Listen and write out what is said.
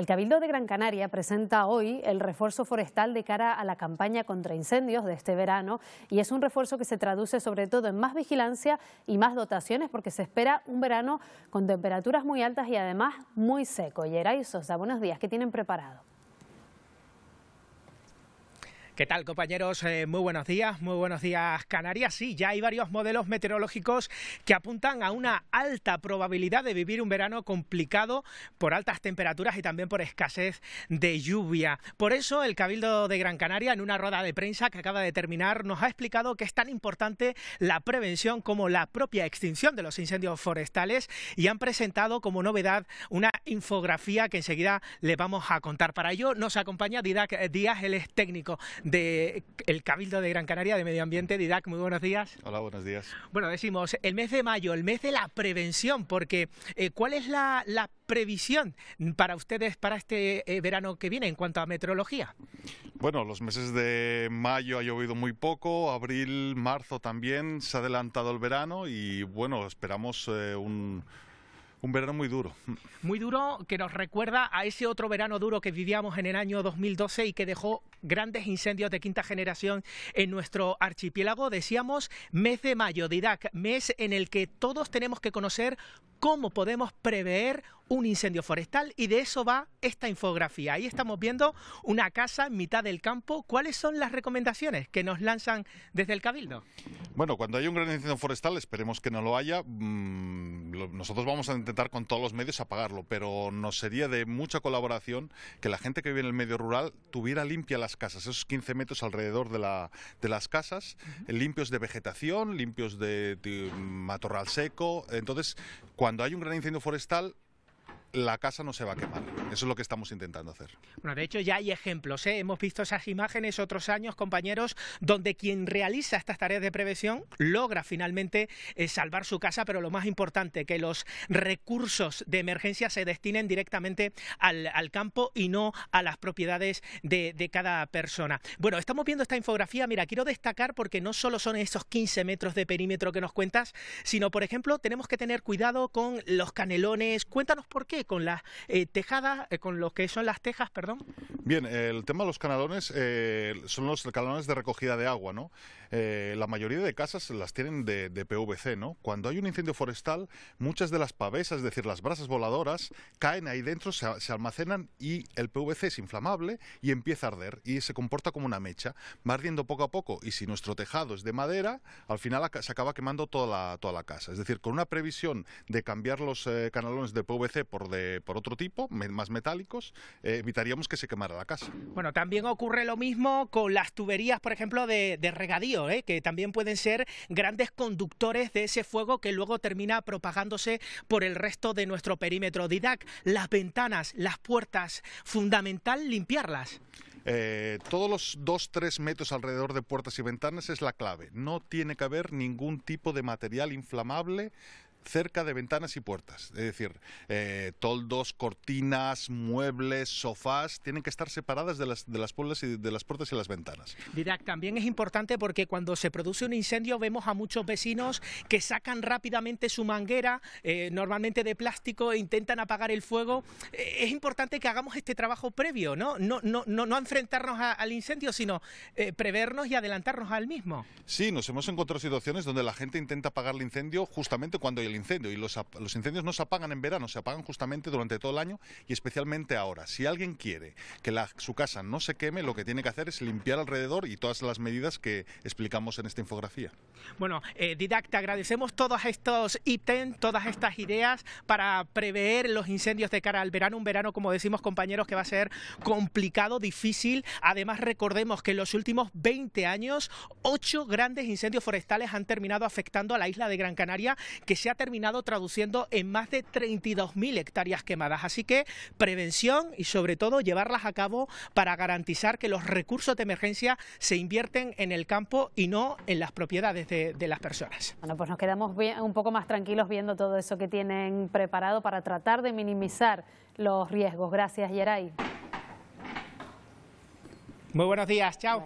El Cabildo de Gran Canaria presenta hoy el refuerzo forestal de cara a la campaña contra incendios de este verano y es un refuerzo que se traduce sobre todo en más vigilancia y más dotaciones porque se espera un verano con temperaturas muy altas y además muy seco. Yeray Sosa, buenos días, ¿qué tienen preparado? ¿Qué tal compañeros? Eh, muy buenos días, muy buenos días Canarias. Sí, ya hay varios modelos meteorológicos que apuntan a una alta probabilidad de vivir un verano complicado por altas temperaturas y también por escasez de lluvia. Por eso el Cabildo de Gran Canaria en una rueda de prensa que acaba de terminar nos ha explicado que es tan importante la prevención como la propia extinción de los incendios forestales y han presentado como novedad una infografía que enseguida les vamos a contar. Para ello nos acompaña Didac Díaz, él es técnico de el Cabildo de Gran Canaria de Medio Ambiente. Didac, muy buenos días. Hola, buenos días. Bueno, decimos, el mes de mayo, el mes de la prevención, porque eh, ¿cuál es la, previsión para ustedes para este eh, verano que viene en cuanto a meteorología? Bueno, los meses de mayo ha llovido muy poco, abril, marzo también, se ha adelantado el verano y bueno, esperamos eh, un un verano muy duro. Mm. Muy duro que nos recuerda a ese otro verano duro que vivíamos en el año 2012 y que dejó grandes incendios de quinta generación en nuestro archipiélago. Decíamos mes de mayo, Didac, mes en el que todos tenemos que conocer cómo podemos prever un incendio forestal y de eso va esta infografía. Ahí estamos viendo una casa en mitad del campo. ¿Cuáles son las recomendaciones que nos lanzan desde el Cabildo? Bueno, cuando hay un gran incendio forestal, esperemos que no lo haya, mm, nosotros vamos a intentar con todos los medios apagarlo, pero nos sería de mucha colaboración que la gente que vive en el medio rural tuviera limpia las casas, esos 15 metros alrededor de, las casas, limpios de vegetación, limpios de matorral seco. Entonces, cuando hay un gran incendio forestal, la casa no se va a quemar. Eso es lo que estamos intentando hacer. Bueno, de hecho ya hay ejemplos. ¿eh? Hemos visto esas imágenes otros años, compañeros, donde quien realiza estas tareas de prevención logra finalmente eh, salvar su casa, pero lo más importante, que los recursos de emergencia se destinen directamente al, campo y no a las propiedades de, de, cada persona. Bueno, estamos viendo esta infografía. Mira, quiero destacar porque no solo son esos 15 metros de perímetro que nos cuentas, sino, por ejemplo, tenemos que tener cuidado con los canelones. Cuéntanos por qué eh, con las eh, tejadas, eh, con lo que son las tejas, perdón. Bien, el tema de los canalones son los canalones de recogida de agua, ¿no? la mayoría de casas las tienen de, PVC, ¿no? Cuando hay un incendio forestal, muchas de las pavesas, es decir, las brasas voladoras, caen ahí dentro, se, almacenan y el PVC es inflamable y empieza a arder y se comporta como una mecha. Va ardiendo poco a poco y si nuestro tejado es de madera, al final se acaba quemando toda la, toda la casa. Es decir, con una previsión de cambiar los canalones de PVC por por otro tipo, más metálicos, eh, evitaríamos que se quemara la casa. Bueno, también ocurre lo mismo con las tuberías, por ejemplo, de, regadío, eh, que también pueden ser grandes conductores de ese fuego que luego termina propagándose por el resto de nuestro perímetro. Didac, las ventanas, las puertas, fundamental limpiarlas. Eh, todos los dos, tres metros alrededor de puertas y ventanas es la clave. No tiene que haber ningún tipo de material inflamable cerca de ventanas y puertas. Es decir, eh, toldos, cortinas, muebles, sofás, tienen que estar separadas de las, de las puertas y de las puertas y las ventanas. Didac, también es importante porque cuando se produce un incendio vemos a muchos vecinos que sacan rápidamente su manguera, eh, normalmente de plástico, e intentan apagar el fuego. Eh, es importante que hagamos este trabajo previo, ¿no? No, no, no, enfrentarnos al incendio, sino prevernos y adelantarnos al mismo. Sí, nos hemos encontrado situaciones donde la gente intenta apagar el incendio justamente cuando hay el incendio. Y los, los incendios no se apagan en verano, se apagan justamente durante todo el año y especialmente ahora. Si alguien quiere que su casa no se queme, lo que tiene que hacer es limpiar alrededor y todas las medidas que explicamos en esta infografía. Bueno, eh, agradecemos todos estos ítems, todas estas ideas para prever los incendios de cara al verano. Un verano, como decimos compañeros, que va a ser complicado, difícil. Además, recordemos que en los últimos 20 años, ocho grandes incendios forestales han terminado afectando a la isla de Gran Canaria, que se ha terminado traduciendo en más de 32.000 hectáreas quemadas. Así que prevención y sobre todo llevarlas a cabo para garantizar que los recursos de emergencia se invierten en el campo y no en las propiedades de, las personas. Bueno, pues nos quedamos un poco más tranquilos viendo todo eso que tienen preparado para tratar de minimizar los riesgos. Gracias, Yeray. Muy buenos días, chao.